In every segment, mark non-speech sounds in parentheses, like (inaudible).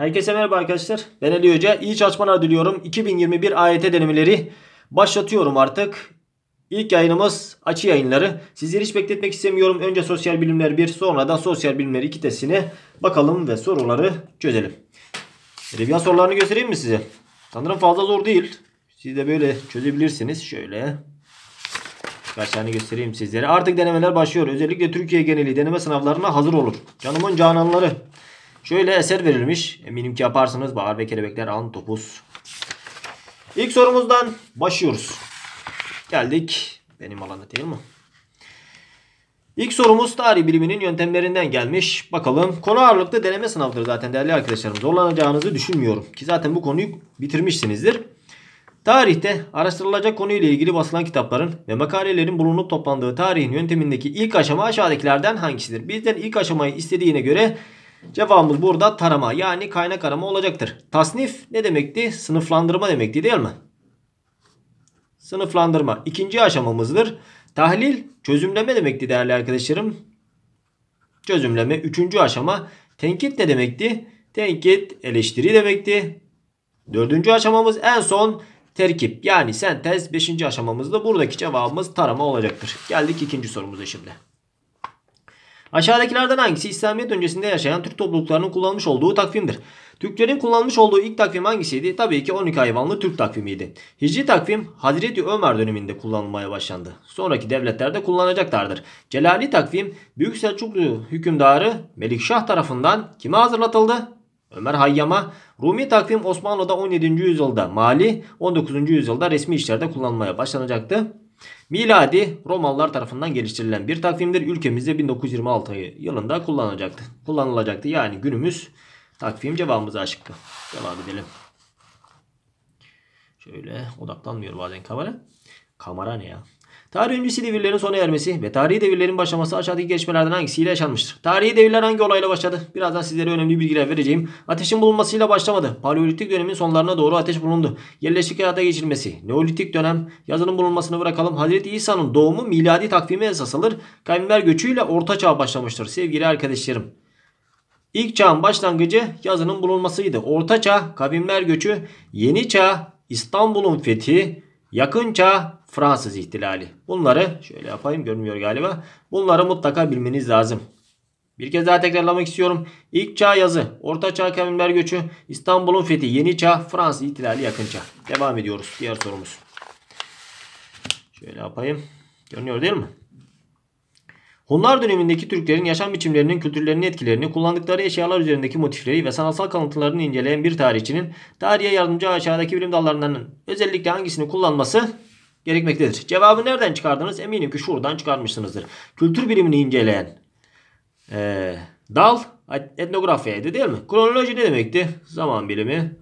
Herkese merhaba arkadaşlar. Ben Ali Hoca. İyi çalışmalar diliyorum. 2021 AYT denemeleri başlatıyorum artık. İlk yayınımız açı yayınları. Sizleri hiç bekletmek istemiyorum. Önce sosyal bilimler 1 sonra da sosyal bilimler 2 testine bakalım ve soruları çözelim. Edebiyat sorularını göstereyim mi size? Sanırım fazla zor değil. Siz de böyle çözebilirsiniz. Şöyle birkaç göstereyim sizlere. Artık denemeler başlıyor. Özellikle Türkiye geneli deneme sınavlarına hazır olur. Canımın cananları. Şöyle eser verilmiş. Eminim ki yaparsınız. Bahar ve kelebekler an topuz. İlk sorumuzdan başlıyoruz. Geldik. Benim alanı değil mi? İlk sorumuz tarih biliminin yöntemlerinden gelmiş. Bakalım konu ağırlıklı deneme sınavıdır zaten değerli arkadaşlarım. Zorlanacağınızı düşünmüyorum. Ki zaten bu konuyu bitirmişsinizdir. Tarihte araştırılacak konuyla ilgili basılan kitapların ve makalelerin bulunup toplandığı tarihin yöntemindeki ilk aşama aşağıdakilerden hangisidir? Bizden ilk aşamayı istediğine göre Cevabımız burada tarama yani kaynak arama olacaktır. Tasnif ne demekti? Sınıflandırma demekti değil mi? Sınıflandırma ikinci aşamamızdır. Tahlil çözümleme demekti değerli arkadaşlarım. Çözümleme üçüncü aşama. Tenkit ne demekti? Tenkit eleştiri demekti. Dördüncü aşamamız en son terkip yani sentez. Beşinci aşamamızda buradaki cevabımız tarama olacaktır. Geldik ikinci sorumuza şimdi. Aşağıdakilerden hangisi İslamiyet öncesinde yaşayan Türk topluluklarının kullanmış olduğu takvimdir? Türklerin kullanmış olduğu ilk takvim hangisiydi? Tabii ki 12 hayvanlı Türk takvimiydi. Hicri takvim Hazreti Ömer döneminde kullanılmaya başlandı. Sonraki devletlerde kullanacaklardır. Celali takvim Büyük Selçuklu hükümdarı Melikşah tarafından kime hazırlatıldı? Ömer Hayyam'a Rumi takvim Osmanlı'da 17. yüzyılda mali, 19. yüzyılda resmi işlerde kullanılmaya başlanacaktı. Miladi Romalılar tarafından geliştirilen bir takvimdir. Ülkemizde 1926 yılında kullanılacaktı. Kullanılacaktı. Yani günümüz takvim cevabımız A Devam edelim. Şöyle odaklanmıyor bazen kamera. Kamera ne ya? Tarih öncesi devirlerin sona ermesi ve tarihi devirlerin başlaması aşağıdaki gelişmelerden hangisiyle yaşanmıştır? Tarihi devirler hangi olayla başladı? Birazdan sizlere önemli bilgiler vereceğim. Ateşin bulunmasıyla başlamadı. Paleolitik dönemin sonlarına doğru ateş bulundu. Yerleşik hayata geçirilmesi. Neolitik dönem. Yazının bulunmasını bırakalım. Hazreti İsa'nın doğumu miladi takvime esas alır. Kayınver göçüyle orta çağ başlamıştır sevgili arkadaşlarım. İlk çağın başlangıcı yazının bulunmasıydı. Orta çağ, kavimler göçü, yeni çağ, İstanbul'un fethi, Yakın Çağ Fransız ihtilali. Bunları şöyle yapayım görmüyor galiba. Bunları mutlaka bilmeniz lazım. Bir kez daha tekrarlamak istiyorum. İlk çağ yazı, orta çağ kavimler göçü, İstanbul'un fethi, yeni çağ, Fransız ihtilali yakın çağ. Devam ediyoruz diğer sorumuz. Şöyle yapayım. Görünüyor değil mi? Hunlar dönemindeki Türklerin yaşam biçimlerinin kültürlerinin etkilerini, kullandıkları eşyalar üzerindeki motifleri ve sanatsal kalıntılarını inceleyen bir tarihçinin tarihe yardımcı aşağıdaki bilim dallarından özellikle hangisini kullanması gerekmektedir? Cevabı nereden çıkardınız? Eminim ki şuradan çıkarmışsınızdır. Kültür bilimini inceleyen ee, dal etnografyaydı değil mi? Kronoloji ne demekti? Zaman bilimi,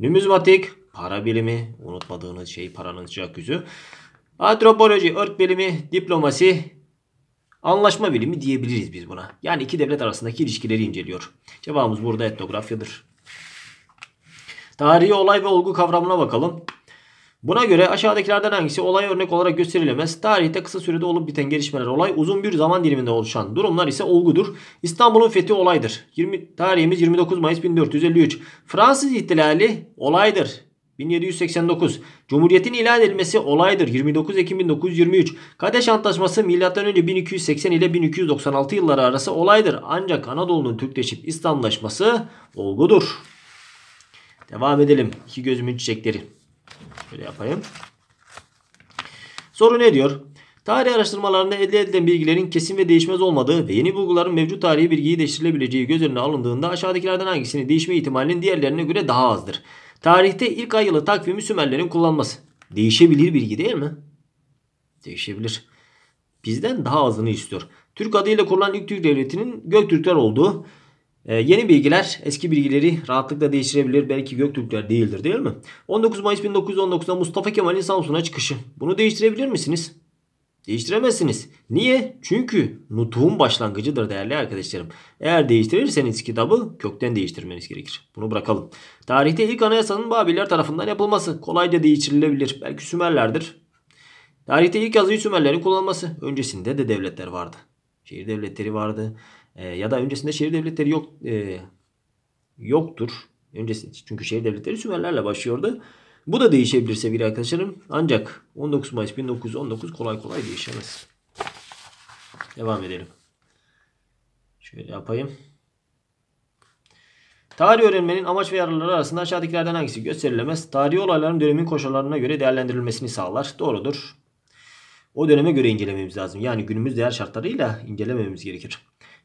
numizmatik, para bilimi, unutmadığınız şey paranın sıcak yüzü, antropoloji, ırk bilimi, diplomasi, Anlaşma bilimi diyebiliriz biz buna. Yani iki devlet arasındaki ilişkileri inceliyor. Cevabımız burada etnografyadır. Tarihi olay ve olgu kavramına bakalım. Buna göre aşağıdakilerden hangisi olay örnek olarak gösterilemez? Tarihte kısa sürede olup biten gelişmeler olay, uzun bir zaman diliminde oluşan durumlar ise olgudur. İstanbul'un fethi olaydır. 20, tarihimiz 29 Mayıs 1453. Fransız ihtilali olaydır. 1789 Cumhuriyetin ilan edilmesi olaydır. 29 Ekim 1923 Kadeş Antlaşması M.Ö. 1280 ile 1296 yılları arası olaydır. Ancak Anadolu'nun Türkleşip İslamlaşması olgudur. Devam edelim. İki gözümün çiçekleri. Şöyle yapayım. Soru ne diyor? Tarih araştırmalarında elde edilen bilgilerin kesin ve değişmez olmadığı ve yeni bulguların mevcut tarihi bilgiyi değiştirilebileceği göz önüne alındığında aşağıdakilerden hangisinin değişme ihtimalinin diğerlerine göre daha azdır? Tarihte ilk ay yılı takvimi Sümerlerin kullanması. Değişebilir bilgi değil mi? Değişebilir. Bizden daha azını istiyor. Türk adıyla kurulan ilk Türk devletinin Göktürkler olduğu. Ee, yeni bilgiler eski bilgileri rahatlıkla değiştirebilir. Belki Göktürkler değildir değil mi? 19 Mayıs 1919'da Mustafa Kemal'in Samsun'a çıkışı. Bunu değiştirebilir misiniz? Değiştiremezsiniz. Niye? Çünkü nutuğun başlangıcıdır değerli arkadaşlarım. Eğer değiştirirseniz kitabı kökten değiştirmeniz gerekir. Bunu bırakalım. Tarihte ilk anayasanın Babiller tarafından yapılması kolayca değiştirilebilir. Belki Sümerlerdir. Tarihte ilk yazıyı Sümerlerin kullanılması Öncesinde de devletler vardı. Şehir devletleri vardı. E, ya da öncesinde şehir devletleri yok e, yoktur. öncesinde. çünkü şehir devletleri Sümerlerle başlıyordu. Bu da değişebilir sevgili arkadaşlarım. Ancak 19 Mayıs 1919 kolay kolay değişemez. Devam edelim. Şöyle yapayım. Tarih öğrenmenin amaç ve yararları arasında aşağıdakilerden hangisi gösterilemez? Tarihi olayların dönemin koşullarına göre değerlendirilmesini sağlar. Doğrudur. O döneme göre incelememiz lazım. Yani günümüz değer şartlarıyla incelememiz gerekir.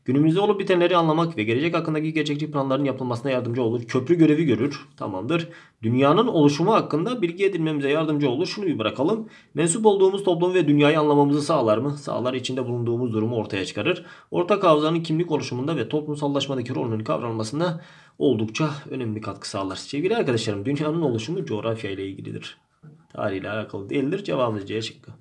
Günümüzde olup bitenleri anlamak ve gelecek hakkındaki gerçekçi planların yapılmasına yardımcı olur. Köprü görevi görür. Tamamdır. Dünyanın oluşumu hakkında bilgi edinmemize yardımcı olur. Şunu bir bırakalım. Mensup olduğumuz toplum ve dünyayı anlamamızı sağlar mı? Sağlar içinde bulunduğumuz durumu ortaya çıkarır. Ortak havzanın kimlik oluşumunda ve toplumsallaşmadaki rolünün kavranmasına oldukça önemli katkı sağlar. Sevgili arkadaşlarım dünyanın oluşumu coğrafya ile ilgilidir. Tarihle alakalı değildir. Cevabımız C şıkkı.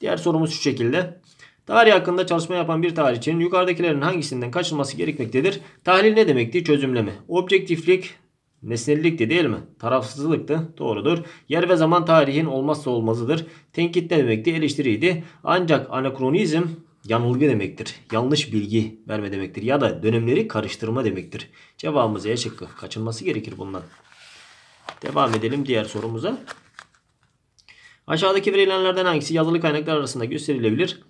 Diğer sorumuz şu şekilde. Tarih hakkında çalışma yapan bir tarihçinin yukarıdakilerin hangisinden kaçılması gerekmektedir? Tahlil ne demekti? Çözümleme. Objektiflik, nesnellikti değil mi? Tarafsızlıktı. Doğrudur. Yer ve zaman tarihin olmazsa olmazıdır. Tenkit ne demekti? Eleştiriydi. Ancak anakronizm yanılgı demektir. Yanlış bilgi verme demektir. Ya da dönemleri karıştırma demektir. Cevabımız E şıkkı. Kaçınması gerekir bundan. Devam edelim diğer sorumuza. Aşağıdaki verilenlerden hangisi yazılı kaynaklar arasında gösterilebilir?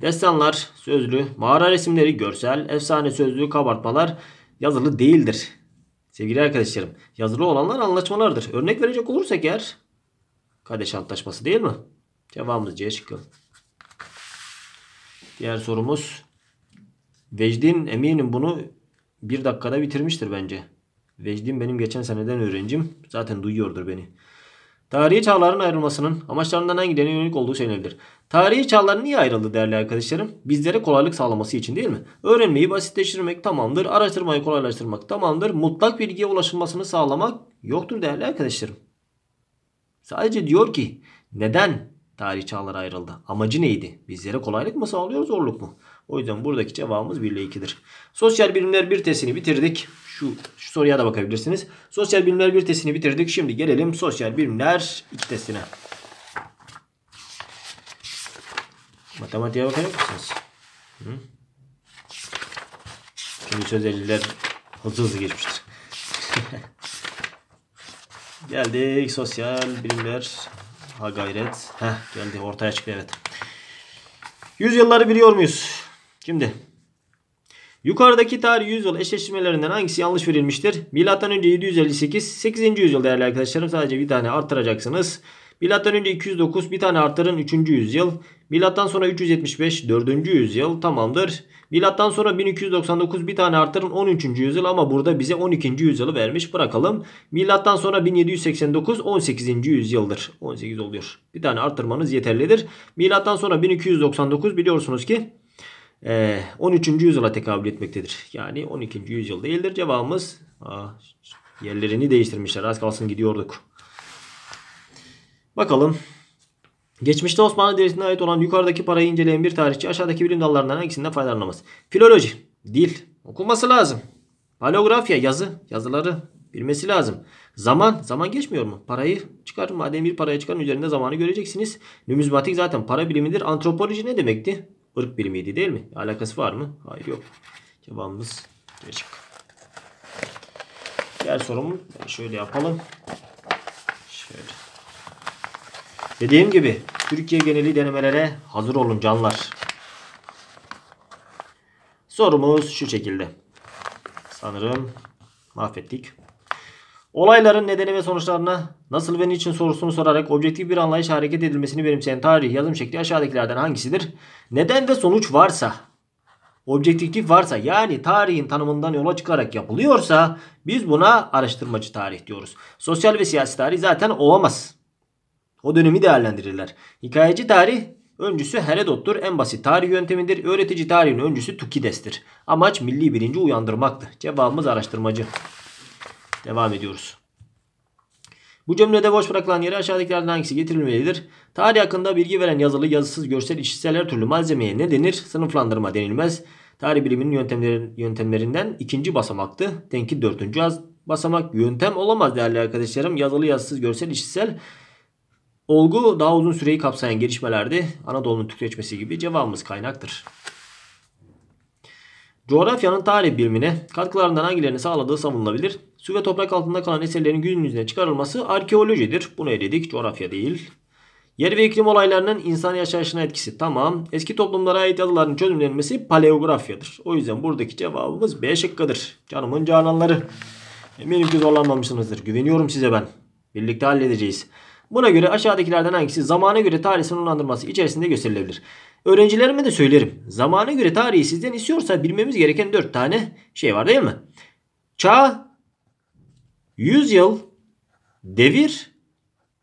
Destanlar, sözlü, mağara resimleri, görsel, efsane sözlü, kabartmalar yazılı değildir. Sevgili arkadaşlarım yazılı olanlar anlaşmalardır. Örnek verecek olursak eğer Kadeş Antlaşması değil mi? Cevabımız C şıkkı. Diğer sorumuz Vecdin eminim bunu bir dakikada bitirmiştir bence. Vecdin benim geçen seneden öğrencim. Zaten duyuyordur beni. Tarihi çağların ayrılmasının amaçlarından hangilerine yönelik olduğu söylenebilir. Tarihi çağlar niye ayrıldı değerli arkadaşlarım? Bizlere kolaylık sağlaması için değil mi? Öğrenmeyi basitleştirmek tamamdır. Araştırmayı kolaylaştırmak tamamdır. Mutlak bilgiye ulaşılmasını sağlamak yoktur değerli arkadaşlarım. Sadece diyor ki neden tarih çağlar ayrıldı? Amacı neydi? Bizlere kolaylık mı sağlıyor zorluk mu? O yüzden buradaki cevabımız 1 ile 2'dir. Sosyal bilimler bir testini bitirdik şu, şu soruya da bakabilirsiniz. Sosyal bilimler 1 testini bitirdik. Şimdi gelelim sosyal bilimler 2 testine. Matematiğe bakar mısınız? Hı? Şimdi sözelliler hızlı hızlı geçmiştir. (laughs) Geldik sosyal bilimler. Ha gayret. Heh, geldi ortaya çıktı evet. Yüzyılları biliyor muyuz? Şimdi Yukarıdaki tarih yüzyıl eşleştirmelerinden hangisi yanlış verilmiştir? Milattan önce 758 8. yüzyıl değerli arkadaşlarım sadece bir tane artıracaksınız. Milattan önce 209 bir tane artırın 3. yüzyıl. Milattan sonra 375 4. yüzyıl tamamdır. Milattan sonra 1299 bir tane artırın 13. yüzyıl ama burada bize 12. yüzyılı vermiş bırakalım. Milattan sonra 1789 18. yüzyıldır. 18 oluyor. Bir tane artırmanız yeterlidir. Milattan sonra 1299 biliyorsunuz ki 13. Ee, yüzyıla tekabül etmektedir. Yani 12. yüzyıl değildir. Cevabımız Aa, yerlerini değiştirmişler. Az kalsın gidiyorduk. Bakalım. Geçmişte Osmanlı Devleti'ne ait olan yukarıdaki parayı inceleyen bir tarihçi aşağıdaki bilim dallarından hangisinden faydalanamaz? Filoloji, dil, okunması lazım. Paleografya, yazı, yazıları bilmesi lazım. Zaman, zaman geçmiyor mu? Parayı çıkarın. Madem bir paraya çıkan üzerinde zamanı göreceksiniz. Numizmatik zaten para bilimidir. Antropoloji ne demekti? ırk birimiydi değil mi? Alakası var mı? Hayır yok. Cevabımız C Diğer sorumu şöyle yapalım. Şöyle. Dediğim gibi Türkiye geneli denemelere hazır olun canlar. Sorumuz şu şekilde. Sanırım mahvettik. Olayların nedeni ve sonuçlarına nasıl ve niçin sorusunu sorarak objektif bir anlayış hareket edilmesini benimseyen tarih yazım şekli aşağıdakilerden hangisidir? Neden ve sonuç varsa, objektiflik varsa yani tarihin tanımından yola çıkarak yapılıyorsa biz buna araştırmacı tarih diyoruz. Sosyal ve siyasi tarih zaten olamaz. O dönemi değerlendirirler. Hikayeci tarih Öncüsü Heredot'tur. En basit tarih yöntemidir. Öğretici tarihin öncüsü Tukides'tir. Amaç milli birinci uyandırmaktı. Cevabımız araştırmacı. Devam ediyoruz. Bu cümlede boş bırakılan yere aşağıdakilerden hangisi getirilmelidir? Tarih hakkında bilgi veren yazılı, yazısız, görsel, işitsel her türlü malzemeye ne denir? Sınıflandırma denilmez. Tarih biliminin yöntemlerinden ikinci basamaktı. Tenkit dördüncü basamak. Yöntem olamaz değerli arkadaşlarım. Yazılı, yazısız, görsel, işitsel olgu daha uzun süreyi kapsayan gelişmelerdi. Anadolu'nun Türkleşmesi gibi cevabımız kaynaktır. Coğrafyanın tarih bilimine katkılarından hangilerini sağladığı savunulabilir? Su ve toprak altında kalan eserlerin gün yüzüne çıkarılması arkeolojidir. Bunu dedik, Coğrafya değil. Yer ve iklim olaylarının insan yaşayışına etkisi. Tamam. Eski toplumlara ait yazıların çözümlenmesi paleografyadır. O yüzden buradaki cevabımız B şıkkıdır. Canımın cananları. Eminim ki zorlanmamışsınızdır. Güveniyorum size ben. Birlikte halledeceğiz. Buna göre aşağıdakilerden hangisi zamana göre tarih sınırlandırması içerisinde gösterilebilir? Öğrencilerime de söylerim. Zamana göre tarihi sizden istiyorsa bilmemiz gereken 4 tane şey var değil mi? Çağ, yüzyıl, devir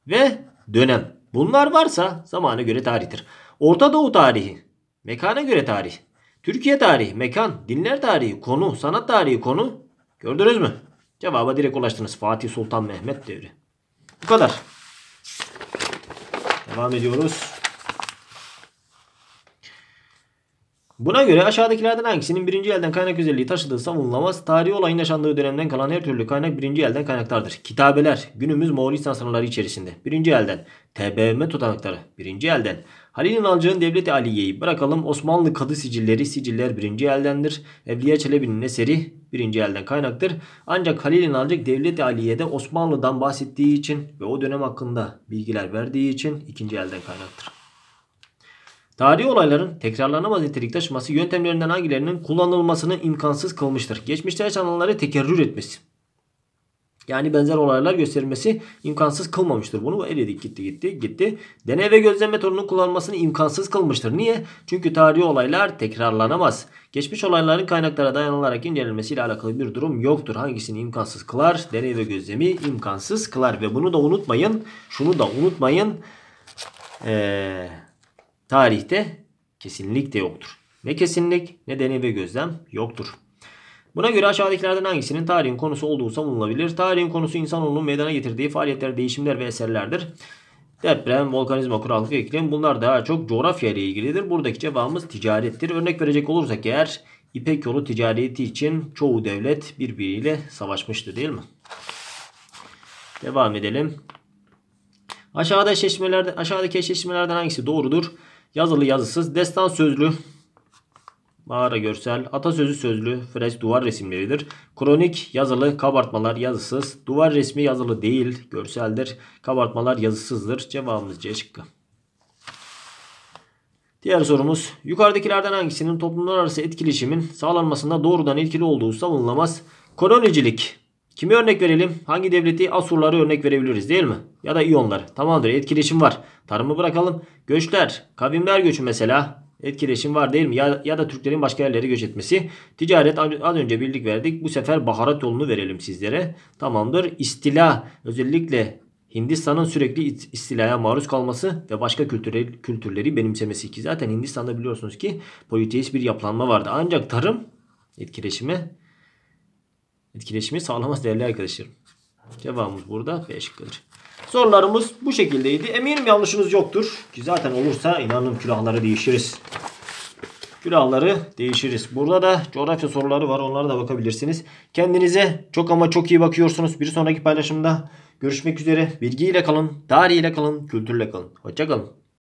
ve dönem. Bunlar varsa zamana göre tarihtir. Orta Doğu tarihi, mekana göre tarih. Türkiye tarihi, mekan, dinler tarihi, konu, sanat tarihi, konu. Gördünüz mü? Cevaba direkt ulaştınız. Fatih Sultan Mehmet devri. Bu kadar. Devam ediyoruz. Buna göre aşağıdakilerden hangisinin birinci elden kaynak özelliği taşıdığı savunulamaz. Tarihi olayın yaşandığı dönemden kalan her türlü kaynak birinci elden kaynaklardır. Kitabeler günümüz Moğolistan sınırları içerisinde. Birinci elden. TBMM tutanakları. Birinci elden. Halil İnalcı'nın devleti i Aliye'yi bırakalım. Osmanlı kadı sicilleri, siciller birinci eldendir. Evliya Çelebi'nin eseri birinci elden kaynaktır. Ancak Halil İnalcık devleti i Aliye'de Osmanlı'dan bahsettiği için ve o dönem hakkında bilgiler verdiği için ikinci elden kaynaktır. Tarihi olayların tekrarlanamaz nitelik taşıması yöntemlerinden hangilerinin kullanılmasını imkansız kılmıştır. Geçmişte yaşananları tekerrür etmesi. Yani benzer olaylar gösterilmesi imkansız kılmamıştır. Bunu eledik gitti gitti gitti. Deney ve gözlem metodunun kullanılmasını imkansız kılmıştır. Niye? Çünkü tarihi olaylar tekrarlanamaz. Geçmiş olayların kaynaklara dayanılarak incelenmesiyle alakalı bir durum yoktur. Hangisini imkansız kılar? Deney ve gözlemi imkansız kılar. Ve bunu da unutmayın. Şunu da unutmayın. Eee tarihte kesinlik de yoktur. Ne kesinlik ne deney ve gözlem yoktur. Buna göre aşağıdakilerden hangisinin tarihin konusu olduğu savunulabilir? Tarihin konusu insanoğlunun meydana getirdiği faaliyetler, değişimler ve eserlerdir. Deprem, volkanizma, kuraklık, iklim bunlar daha çok coğrafya ile ilgilidir. Buradaki cevabımız ticarettir. Örnek verecek olursak eğer İpek yolu ticareti için çoğu devlet birbiriyle savaşmıştı değil mi? Devam edelim. Aşağıda eşleşmelerde, aşağıdaki eşleşmelerden hangisi doğrudur? Yazılı yazısız, destan sözlü, mağara görsel, atasözü sözlü, fresk duvar resimleridir. Kronik yazılı, kabartmalar yazısız, duvar resmi yazılı değil, görseldir. Kabartmalar yazısızdır. Cevabımız C şıkkı. Diğer sorumuz yukarıdakilerden hangisinin toplumlar arası etkileşimin sağlanmasında doğrudan etkili olduğu savunulamaz? Kolonicilik Kimi örnek verelim? Hangi devleti? Asurları örnek verebiliriz değil mi? Ya da İyonları. Tamamdır etkileşim var. Tarımı bırakalım. Göçler. Kavimler göçü mesela etkileşim var değil mi? Ya, ya da Türklerin başka yerlere göç etmesi. Ticaret az önce birlik verdik. Bu sefer baharat yolunu verelim sizlere. Tamamdır. İstila özellikle Hindistan'ın sürekli istilaya maruz kalması ve başka kültürel, kültürleri benimsemesi ki zaten Hindistan'da biliyorsunuz ki politeist bir yapılanma vardı. Ancak tarım etkileşimi etkileşimi sağlamaz değerli arkadaşlarım. Cevabımız burada B şıkkıdır. Sorularımız bu şekildeydi. Eminim yanlışınız yoktur. Ki zaten olursa inanın külahları değişiriz. Külahları değişiriz. Burada da coğrafya soruları var. Onlara da bakabilirsiniz. Kendinize çok ama çok iyi bakıyorsunuz. Bir sonraki paylaşımda görüşmek üzere. Bilgiyle kalın, tarihiyle kalın, kültürle kalın. Hoşçakalın.